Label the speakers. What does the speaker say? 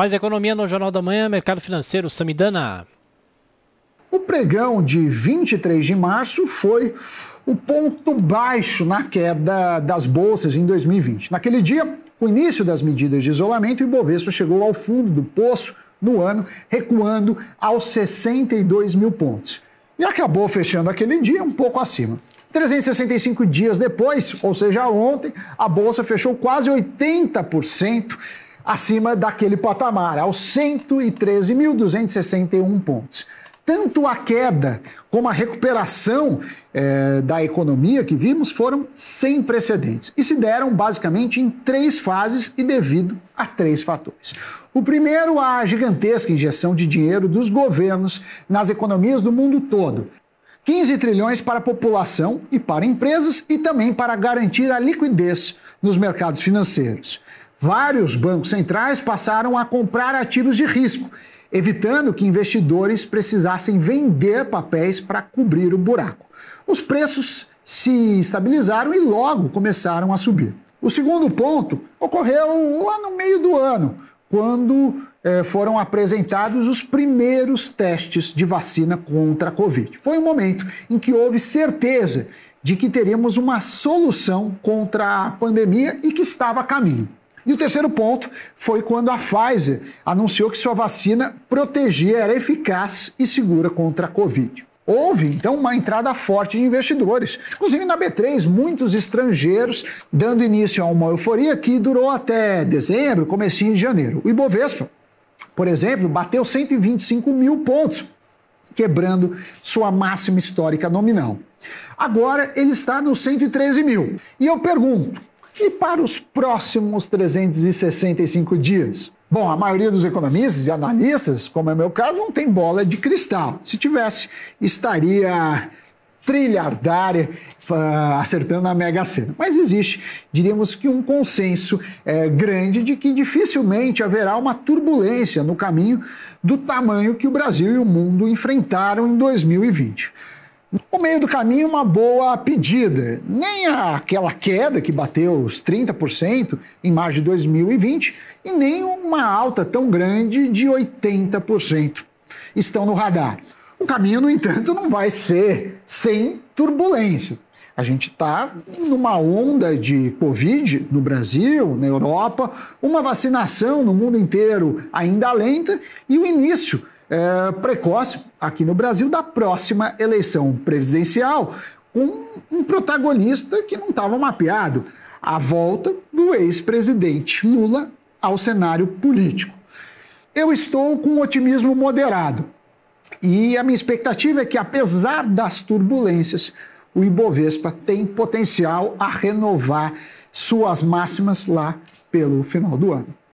Speaker 1: Mais economia no Jornal da Manhã, mercado financeiro, Samidana. O pregão de 23 de março foi o ponto baixo na queda das bolsas em 2020. Naquele dia, com o início das medidas de isolamento, o Ibovespa chegou ao fundo do poço no ano, recuando aos 62 mil pontos. E acabou fechando aquele dia um pouco acima. 365 dias depois, ou seja, ontem, a bolsa fechou quase 80% acima daquele patamar, aos 113.261 pontos. Tanto a queda como a recuperação eh, da economia que vimos foram sem precedentes e se deram basicamente em três fases e devido a três fatores. O primeiro, a gigantesca injeção de dinheiro dos governos nas economias do mundo todo, 15 trilhões para a população e para empresas e também para garantir a liquidez nos mercados financeiros. Vários bancos centrais passaram a comprar ativos de risco, evitando que investidores precisassem vender papéis para cobrir o buraco. Os preços se estabilizaram e logo começaram a subir. O segundo ponto ocorreu lá no meio do ano, quando eh, foram apresentados os primeiros testes de vacina contra a Covid. Foi um momento em que houve certeza de que teríamos uma solução contra a pandemia e que estava a caminho. E o terceiro ponto foi quando a Pfizer anunciou que sua vacina protegia, era eficaz e segura contra a Covid. Houve, então, uma entrada forte de investidores, inclusive na B3, muitos estrangeiros, dando início a uma euforia que durou até dezembro, comecinho de janeiro. O Ibovespa, por exemplo, bateu 125 mil pontos, quebrando sua máxima histórica nominal. Agora ele está nos 113 mil. E eu pergunto, e para os próximos 365 dias? Bom, a maioria dos economistas e analistas, como é meu caso, não tem bola de cristal. Se tivesse, estaria trilhardária ah, acertando a Mega Sena. Mas existe, diríamos que um consenso é, grande de que dificilmente haverá uma turbulência no caminho do tamanho que o Brasil e o mundo enfrentaram em 2020. No meio do caminho, uma boa pedida. Nem aquela queda que bateu os 30% em março de 2020 e nem uma alta tão grande de 80%. Estão no radar. O caminho, no entanto, não vai ser sem turbulência. A gente está numa onda de Covid no Brasil, na Europa, uma vacinação no mundo inteiro ainda lenta e o início é, precoce aqui no Brasil da próxima eleição presidencial, com um protagonista que não estava mapeado: a volta do ex-presidente Lula ao cenário político. Eu estou com um otimismo moderado e a minha expectativa é que, apesar das turbulências, o Ibovespa tem potencial a renovar suas máximas lá pelo final do ano.